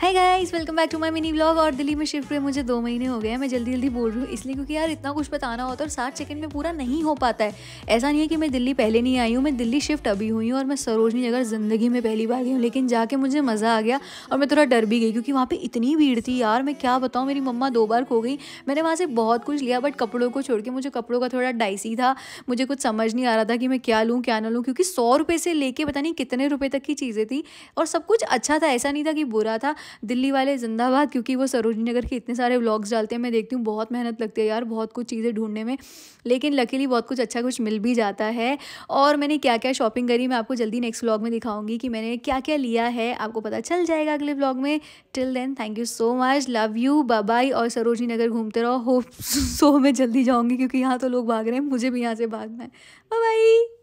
hi guys welcome back to my mini blog और दिल्ली में shift हुए मुझे दो महीने हो गए हैं मैं जल्दी जल्दी बोल रही हूँ इसलिए क्योंकि यार इतना कुछ बताना होता है और साठ सेकंड में पूरा नहीं हो पाता है ऐसा नहीं है कि मैं दिल्ली पहले नहीं आई हूँ मैं दिल्ली शिफ्ट अभी हुई हूँ और मैं सरोजनी नगर ज़िंदगी में पहली बार गई हूँ लेकिन जाके मुझे मज़ा आ गया और मैं थोड़ा डर भी गई क्योंकि वहाँ पर इतनी भीड़ थी यार मैं क्या बताऊँ मेरी मम्मा दो बार खो गई मैंने वहाँ से बहुत कुछ लिया बट कपड़ों को छोड़ के मुझे कपड़ों का थोड़ा डाइसी था मुझे कुछ समझ नहीं आ रहा था कि मैं क्या लूँ क्या ना लूँ क्योंकि सौ रुपये से लेके पता नहीं कितने रुपये तक की चीज़ें थी और सब कुछ अच्छा था ऐसा नहीं था कि बुरा था दिल्ली वाले जिंदाबाद क्योंकि वो सरोजनी नगर के इतने सारे व्लॉग्स डालते हैं मैं देखती हूँ बहुत मेहनत लगती है यार बहुत कुछ चीज़ें ढूंढने में लेकिन लकीली बहुत कुछ अच्छा कुछ मिल भी जाता है और मैंने क्या क्या शॉपिंग करी मैं आपको जल्दी नेक्स्ट व्लॉग में दिखाऊंगी कि मैंने क्या क्या लिया है आपको पता चल जाएगा अगले व्लॉग में till then thank you so much love you bye bye और सरोजनी नगर घूमते रहो होप सो मैं जल्दी जाऊँगी क्योंकि यहाँ तो लोग भाग रहे हैं मुझे भी यहाँ से भागना है बाबाई